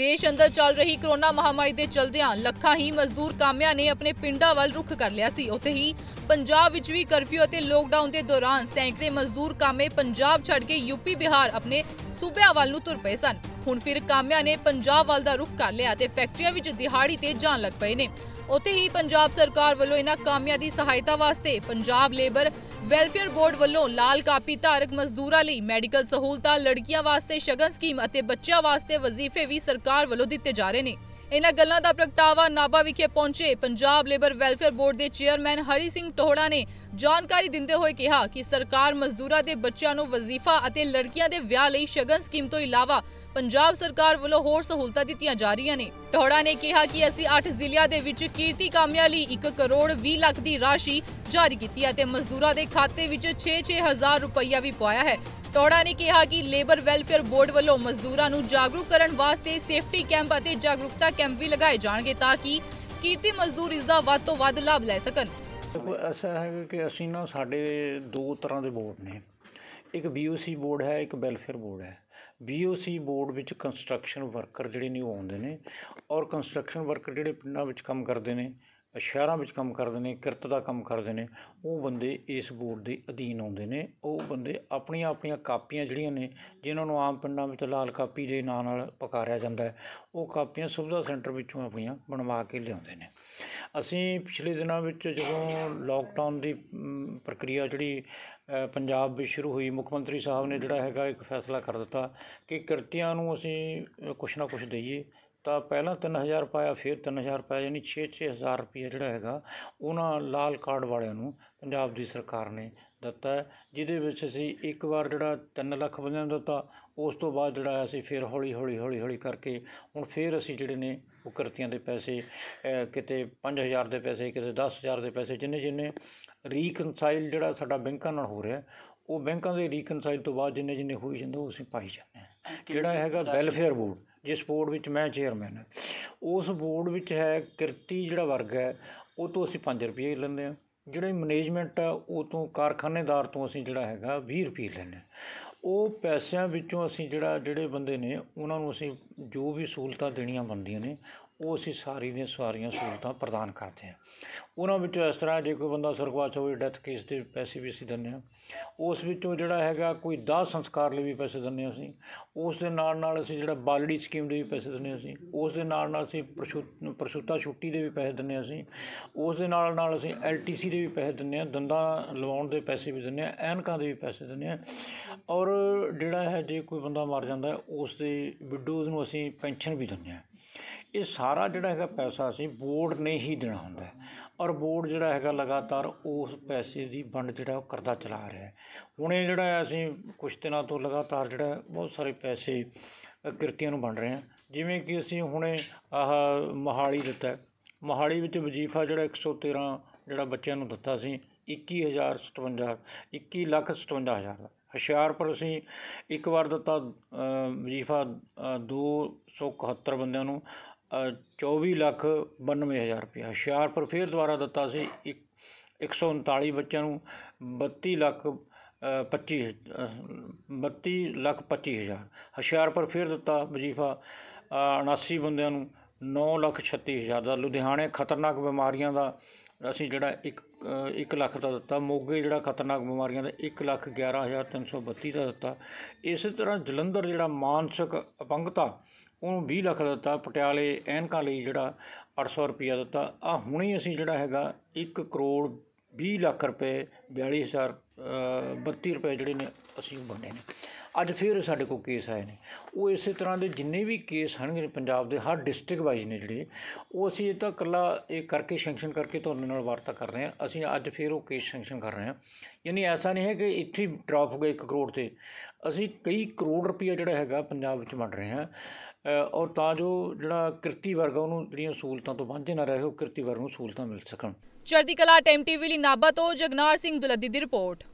ਦੇਸ਼ ਅੰਦਰ ਚੱਲ ਰਹੀ ਕਰੋਨਾ ਮਹਾਮਾਰੀ ਦੇ ਚਲਦਿਆਂ ਲੱਖਾਂ ਹੀ ਮਜ਼ਦੂਰ ਕਾਮਿਆਂ ਨੇ ਆਪਣੇ ਪਿੰਡਾਂ ਵੱਲ ਰੁਖ ਕਰ ਲਿਆ ਸੀ ਉੱਥੇ ਹੀ ਪੰਜਾਬ ਵਿੱਚ ਵੀ ਕਰਫਿਊ ਅਤੇ ਲੋਕਡਾਊਨ ਦੇ ਦੌਰਾਨ ਸੈਂਕੜੇ ਮਜ਼ਦੂਰ ਕਾਮੇ ਪੰਜਾਬ ਛੱਡ ਕੇ ਯੂਪੀ ਬਿਹਾਰ ਆਪਣੇ ਸੂਬਿਆਂ ਵੱਲ ਨੂੰ ਤੁਰ ਪਏ ਸਨ ਹੁਣ ਫਿਰ ਕਾਮਿਆਂ ਨੇ ਪੰਜਾਬ ਵੱਲ ਦਾ ਰੁਖ ਕਰ ਲਿਆ ਤੇ ਫੈਕਟਰੀਆਂ ਵਿੱਚ ਦਿਹਾੜੀ ਤੇ ਜਾਣ ਲੱਗ ਪਏ ਨੇ ਉੱਥੇ ਹੀ ਪੰਜਾਬ ਸਰਕਾਰ ਵੱਲੋਂ ਇਹਨਾਂ ਕਾਮਿਆਂ ਦੀ ਸਹਾਇਤਾ ਵਾਸਤੇ ਪੰਜਾਬ ਲੇਬਰ ਵੈਲਫੇਅਰ ਬੋਰਡ ਵੱਲੋਂ ਲਾਲ ਕਾਪੀ ਧਾਰਕ ਮਜ਼ਦੂਰਾਂ ਲਈ ਮੈਡੀਕਲ ਸਹੂਲਤਾਂ ਲੜਕੀਆਂ ਵਾਸਤੇ ਸ਼ਗਨ ਸਕੀਮ ਅਤੇ ਬੱਚਿਆਂ ਵਾਸਤੇ ਵਜ਼ੀਫੇ ਵੀ ਸਰਕਾਰ ਵੱਲੋਂ ਦਿੱਤੇ ਜਾ ਰਹੇ ਨੇ ਇਹਨਾਂ ਗੱਲਾਂ ਦਾ ਪ੍ਰਗਟਾਵਾ ਨਾਭਾ ਵਿਖੇ ਪਹੁੰਚੇ ਪੰਜਾਬ ਲੇਬਰ ਵੈਲਫੇਅਰ ਬੋਰਡ ਦੇ ਚੇਅਰਮੈਨ ਹਰੀ ਸਿੰਘ ਟੋਹੜਾ ਨੇ ਜਾਣਕਾਰੀ ਦਿੰਦੇ ਹੋਏ ਕਿਹਾ ਕਿ ਸਰਕਾਰ ਮਜ਼ਦੂਰਾਂ ਦੇ ਬੱਚਿਆਂ ਨੂੰ ਵਜ਼ੀਫਾ ਅਤੇ ਲੜਕੀਆਂ ਦੇ ਵਿਆਹ ਲਈ ਸ਼ਗਨ ਸਕੀਮ ਤੋਂ ਇਲਾਵਾ ਪੰਜਾਬ ਸਰਕਾਰ ਵੱਲੋਂ ਹੋਰ ਸਹੂਲਤਾਂ ਦਿੱਤੀਆਂ ਜਾ ਰਹੀਆਂ ਨੇ ਟੋਹੜਾ ਨੇ ਕਿਹਾ ਕਿ ਅਸੀਂ 8 ਜ਼ਿਲ੍ਹਿਆਂ ਦੇ ਵਿੱਚ ਕੀਰਤੀ ਕਾਮਿਆਂ ਲਈ 1 ਕਰੋੜ 20 ਲੱਖ ਦੀ ਰਾਸ਼ੀ ਜਾਰੀ ਕੀਤੀ ਅਤੇ ਮਜ਼ਦੂਰਾਂ ਦੇ ਖਾਤੇ ਵਿੱਚ 6-6000 ਰੁਪਈਆ ਵੀ ਪਾਇਆ ਹੈ ਟੋੜਾ ਨੇ ਕਿਹਾ ਕਿ ਲੇਬਰ ਵੈਲਫੇਅਰ ਬੋਰਡ ਵੱਲੋਂ ਮਜ਼ਦੂਰਾਂ ਨੂੰ ਜਾਗਰੂਕ ਕਰਨ ਵਾਸਤੇ ਸੇਫਟੀ ਕੈਂਪ ਅਤੇ ਜਾਗਰੂਕਤਾ ਕੈਂਪ ਵੀ ਲਗਾਏ ਜਾਣਗੇ ਤਾਂ ਕਿ ਕੀਤੀ ਮਜ਼ਦੂਰ ਇਸ ਦਾ ਵੱਧ ਤੋਂ ਵੱਧ ਲਾਭ ਲੈ ਸਕਣ ਦੇਖੋ ਐਸਾ ਹੈ ਕਿ ਅਸੀਂ ਨਾ ਸਾਡੇ ਦੋ ਤਰ੍ਹਾਂ ਦੇ ਬੋਰਡ ਨੇ ਇੱਕ ਬੀਓਸੀ ਬੋਰਡ ਹੈ ਇੱਕ ਵੈਲਫੇਅਰ ਬੋਰਡ ਹੈ ਬੀਓਸੀ ਬੋਰਡ ਵਿੱਚ ਕੰਸਟਰਕਸ਼ਨ ਵਰਕਰ ਜਿਹੜੇ ਨੇ ਉਹ ਆਉਂਦੇ ਨੇ ਔਰ ਕੰਸਟਰਕਸ਼ਨ ਵਰਕਰ ਜਿਹੜੇ ਪਿੰਡਾਂ ਵਿੱਚ ਕੰਮ ਕਰਦੇ ਨੇ ਸ਼ਹਿਰਾਂ ਵਿੱਚ ਕੰਮ ਕਰਦੇ ਨੇ ਕਿਰਤ ਦਾ ਕੰਮ ਕਰਦੇ ਨੇ ਉਹ ਬੰਦੇ ਇਸ ਬੋਰਡ ਦੇ ਅਧੀਨ ਆਉਂਦੇ ਨੇ ਉਹ ਬੰਦੇ ਆਪਣੀਆਂ ਆਪਣੀਆਂ ਕਾਪੀਆਂ ਜਿਹੜੀਆਂ ਨੇ ਜਿਨ੍ਹਾਂ ਨੂੰ ਆਮ ਪਿੰਡਾਂ ਵਿੱਚ ਲਾਲ ਕਾਪੀ ਦੇ ਨਾਂ ਨਾਲ ਪੁਕਾਰਿਆ ਜਾਂਦਾ ਹੈ ਉਹ ਕਾਪੀਆਂ ਸੁਵਿਧਾ ਸੈਂਟਰ ਵਿੱਚੋਂ ਆਪਣੀਆਂ ਬਣਵਾ ਕੇ ਲਿਆਉਂਦੇ ਨੇ ਅਸੀਂ ਪਿਛਲੇ ਦਿਨਾਂ ਵਿੱਚ ਜਦੋਂ ਲਾਕਡਾਊਨ ਦੀ ਪ੍ਰਕਿਰਿਆ ਜਿਹੜੀ ਪੰਜਾਬ ਵਿੱਚ ਸ਼ੁਰੂ ਹੋਈ ਮੁੱਖ ਮੰਤਰੀ ਸਾਹਿਬ ਨੇ ਜਿਹੜਾ ਹੈਗਾ ਇੱਕ ਫੈਸਲਾ ਕਰ ਦਿੱਤਾ ਕਿ ਕਿਰਤੀਆਂ ਨੂੰ ਅਸੀਂ ਕੁਛ ਨਾ ਕੁਛ ਦਈਏ ਤਾਂ ਪਹਿਲਾਂ 3000 ਪਾਇਆ ਫਿਰ 3000 ਪਾਇਆ ਯਾਨੀ 6-6000 ਰੁਪਏ ਜਿਹੜਾ ਹੈਗਾ ਉਹਨਾਂ ਲਾਲ ਕਾਰਡ ਵਾਲਿਆਂ ਨੂੰ ਪੰਜਾਬ ਦੀ ਸਰਕਾਰ ਨੇ ਦਿੱਤਾ ਜਿਹਦੇ ਵਿੱਚ ਅਸੀਂ ਇੱਕ ਵਾਰ ਜਿਹੜਾ 3 ਲੱਖ ਬੰਦਿਆਂ ਨੂੰ ਦਿੱਤਾ ਉਸ ਤੋਂ ਬਾਅਦ ਜਿਹੜਾ ਅਸੀਂ ਫਿਰ ਹੌਲੀ ਹੌਲੀ ਹੌਲੀ ਹੌਲੀ ਕਰਕੇ ਹੁਣ ਫਿਰ ਅਸੀਂ ਜਿਹੜੇ ਨੇ ਉਹ ਕਰਤੀਆਂ ਦੇ ਪੈਸੇ ਕਿਤੇ 5000 ਦੇ ਪੈਸੇ ਕਿਤੇ 10000 ਦੇ ਪੈਸੇ ਜਿੰਨੇ ਜਿੰਨੇ ਰੀਕਨਸਾਈਲ ਜਿਹੜਾ ਸਾਡਾ ਬੈਂਕਾਂ ਨਾਲ ਹੋ ਰਿਹਾ ਉਹ ਬੈਂਕਾਂ ਦੇ ਰੀਕਨਸਾਈਲ ਤੋਂ ਬਾਅਦ ਜਿੰਨੇ ਜਿੰਨੇ ਹੋਈ ਜਾਂਦੇ ਉਹ ਅਸੀਂ ਪਾਈ ਜਾਂਦੇ ਹਾਂ ਜਿਹੜਾ ਹੈਗਾ ਵੈਲਫੇਅਰ ਬੋਰਡ ਜਿਸ ਬੋਰਡ ਵਿੱਚ ਮੈਂ ਚੇਅਰਮੈਨ ਹਾਂ ਉਸ ਬੋਰਡ ਵਿੱਚ ਹੈ ਕਿਰਤੀ ਜਿਹੜਾ ਵਰਗ ਹੈ ਉਹ ਤੋਂ ਅਸੀਂ 5 ਰੁਪਏ ਲੈਂਦੇ ਹਾਂ ਜਿਹੜੇ ਮੈਨੇਜਮੈਂਟ ਆ ਉਹ ਤੋਂ ਕਾਰਖਾਨੇਦਾਰ ਤੋਂ ਅਸੀਂ ਜਿਹੜਾ ਹੈਗਾ 20 ਰੁਪਏ ਲੈਂਦੇ ਹਾਂ ਉਹ ਪੈਸਿਆਂ ਵਿੱਚੋਂ ਅਸੀਂ ਜਿਹੜਾ ਜਿਹੜੇ ਬੰਦੇ ਨੇ ਉਹਨਾਂ ਨੂੰ ਅਸੀਂ ਜੋ ਵੀ ਸਹੂਲਤਾਂ ਦੇਣੀਆਂ ਬੰਦੀਆਂ ਨੇ ਉਹ ਅਸੀਂ ਸਾਰੀ ਦੀਆਂ ਸਾਰੀਆਂ ਸਹੂਲਤਾਂ ਪ੍ਰਦਾਨ ਕਰਦੇ ਹਾਂ ਉਹਨਾਂ ਵਿੱਚੋਂ ਇਸ ਤਰ੍ਹਾਂ ਜੇ ਕੋਈ ਬੰਦਾ ਸਰਗਵਾਸ ਹੋਵੇ ਡੈਥ ਕੇਸ ਦੇ ਪੈਸੇ ਵੀ ਅਸੀਂ ਦਿੰਦੇ ਹਾਂ ਉਸ ਵਿੱਚੋਂ ਜਿਹੜਾ ਹੈਗਾ ਕੋਈ ਦਾਹ ਸੰਸਕਾਰ ਲਈ ਵੀ ਪੈਸੇ ਦਿੰਦੇ ਹਾਂ ਅਸੀਂ ਉਸ ਦੇ ਨਾਲ ਨਾਲ ਅਸੀਂ ਜਿਹੜਾ ਬਾਲੜੀ ਸਕੀਮ ਦੇ ਵੀ ਪੈਸੇ ਦਿੰਦੇ ਹਾਂ ਅਸੀਂ ਉਸ ਦੇ ਨਾਲ ਨਾਲ ਅਸੀਂ ਪ੍ਰਸੂਤਾ ਛੁੱਟੀ ਦੇ ਵੀ ਪੈਸੇ ਦਿੰਦੇ ਹਾਂ ਅਸੀਂ ਉਸ ਦੇ ਨਾਲ ਨਾਲ ਅਸੀਂ ਐਲਟੀਸੀ ਦੇ ਵੀ ਪੈਸੇ ਦਿੰਦੇ ਹਾਂ ਦੰਦਾਂ ਲਵਾਉਣ ਦੇ ਪੈਸੇ ਵੀ ਦਿੰਦੇ ਹਾਂ ਐਨਕਾਂ ਦੇ ਵੀ ਪੈਸੇ ਦਿੰਦੇ ਹਾਂ ਔਰ ਜਿਹੜਾ ਹੈ ਜੇ ਕੋਈ ਬੰਦਾ ਮਰ ਜਾਂਦਾ ਉਸ ਦੇ ਵਿਡੋਜ਼ ਨੂੰ ਅਸੀਂ ਪੈਨਸ਼ਨ ਵੀ ਦਿੰਦੇ ਹਾਂ ਇਹ ਸਾਰਾ ਜਿਹੜਾ ਹੈਗਾ ਪੈਸਾ ਅਸੀਂ ਬੋਰਡ ਨੇ ਹੀ ਦੇਣਾ ਹੁੰਦਾ ਔਰ ਬੋਰਡ ਜਿਹੜਾ ਹੈਗਾ ਲਗਾਤਾਰ ਉਸ ਪੈਸੇ ਦੀ ਵੰਡ ਜਿਹੜਾ ਉਹ ਕਰਦਾ ਚਲਾ ਰਿਹਾ ਹੈ ਹੁਣੇ ਜਿਹੜਾ ਅਸੀਂ ਕੁਝ ਦਿਨਾਂ ਤੋਂ ਲਗਾਤਾਰ ਜਿਹੜਾ ਬਹੁਤ ਸਾਰੇ ਪੈਸੇ ਕਿਰਤੀਆਂ ਨੂੰ ਵੰਡ ਰਹੇ ਹਾਂ ਜਿਵੇਂ ਕਿ ਅਸੀਂ ਹੁਣੇ ਆਹ ਮਹਾਲੀ ਦਿੱਤਾ ਮਹਾਲੀ ਵਿੱਚ ਵਜੀਫਾ ਜਿਹੜਾ 113 ਜਿਹੜਾ ਬੱਚਿਆਂ ਨੂੰ ਦਿੱਤਾ ਸੀ 21057 21 ਲੱਖ 57 ਹਜ਼ਾਰ ਅਸੀਂ ਇੱਕ ਵਾਰ ਦਿੱਤਾ ਵਜੀਫਾ 271 ਬੰਦਿਆਂ ਨੂੰ 24 ਲੱਖ 92000 ਹਜ਼ਾਰ ਰੁਪਇਆ ਹੁਸ਼ਿਆਰਪੁਰ ਫਿਰ ਦੁਬਾਰਾ ਦਿੱਤਾ ਸੀ 139 ਬੱਚਿਆਂ ਨੂੰ 32 ਲੱਖ 25 32 ਲੱਖ 25000 ਹਜ਼ਾਰ ਹੁਸ਼ਿਆਰਪੁਰ ਦਿੱਤਾ ਵਜ਼ੀਫਾ 79 ਬੰਦਿਆਂ ਨੂੰ 9 ਲੱਖ 36 ਹਜ਼ਾਰ ਦਾ ਲੁਧਿਆਣੇ ਖਤਰਨਾਕ ਬਿਮਾਰੀਆਂ ਦਾ ਅਸੀਂ ਜਿਹੜਾ 1 1 ਲੱਖ ਦਾ ਦਿੱਤਾ ਮੋਗੇ ਜਿਹੜਾ ਖਤਰਨਾਕ ਬਿਮਾਰੀਆਂ ਦਾ 1 ਲੱਖ 11332 ਦਾ ਦਿੱਤਾ ਇਸੇ ਤਰ੍ਹਾਂ ਜਲੰਧਰ ਜਿਹੜਾ ਮਾਨਸਿਕ ਅਪੰਗਤਾ ਉਹਨੂੰ 20 ਲੱਖ ਦਿੱਤਾ ਪਟਿਆਲੇ ਐਨਕਾਂ ਲਈ ਜਿਹੜਾ 800 ਰੁਪਿਆ ਦਿੱਤਾ ਆ ਹੁਣੇ ਅਸੀਂ ਜਿਹੜਾ ਹੈਗਾ 1 ਕਰੋੜ 20 ਲੱਖ ਰੁਪਏ 42000 32 ਰੁਪਏ ਜਿਹੜੇ ਨੇ ਅਸੀਂ ਵੰਡੇ ਨੇ ਅੱਜ ਫਿਰ ਸਾਡੇ ਕੋਲ ਕੇਸ ਆਏ ਨੇ ਉਹ ਇਸੇ ਤਰ੍ਹਾਂ ਦੇ ਜਿੰਨੇ ਵੀ ਕੇਸ ਹਨਗੇ ਪੰਜਾਬ ਦੇ ਹਰ ਡਿਸਟ੍ਰਿਕਟ ਵਾਈਜ਼ ਨੇ ਜਿਹੜੇ ਉਹ ਅਸੀਂ ਇਹ ਤਾਂ ਇਕੱਲਾ ਇਹ ਕਰਕੇ ਸੈਂਕਸ਼ਨ ਕਰਕੇ ਤੁਹਾਡੇ ਨਾਲ ਵਾਰਤਾ ਕਰ ਰਹੇ ਹਾਂ ਅਸੀਂ ਅੱਜ ਫਿਰ ਉਹ ਕੇਸ ਸੈਂਕਸ਼ਨ ਕਰ ਰਹੇ ਹਾਂ ਯਾਨੀ ਐਸਾ ਨਹੀਂ ਹੈ ਕਿ ਇੱਥੇ ਡ੍ਰੌਪ ਹੋ ਗਿਆ 1 ਕਰੋੜ ਤੇ ਅਸੀਂ ਕਈ ਕਰੋੜ ਰੁਪਏ ਜਿਹੜਾ ਹੈਗਾ ਪੰਜਾਬ ਵਿੱਚ ਵੰਡ ਰਹੇ ਹਾਂ ਔਰ ਤਾਂ ਜੋ ਜਿਹੜਾ ਕਿਰਤੀ ਵਰਗ ਉਹਨੂੰ ਜਿਹੜੀਆਂ ਸਹੂਲਤਾਂ ਤੋਂ ਵਾਂਝੇ ਨਾ ਰਹੇ ਉਹ ਕਿਰਤੀ ਵਰਗ ਨੂੰ ਸਹੂਲਤਾਂ ਮਿਲ ਸਕਣ ਚੜ੍ਹਦੀ ਕਲਾ ਟਾਈਮ ਟੀਵੀ ਲਈ ਨਾਬਾ ਤੋਂ ਜਗਨਾਰ ਸਿੰਘ ਦੁਲੱਦੀ ਦੀ ਰਿਪੋਰਟ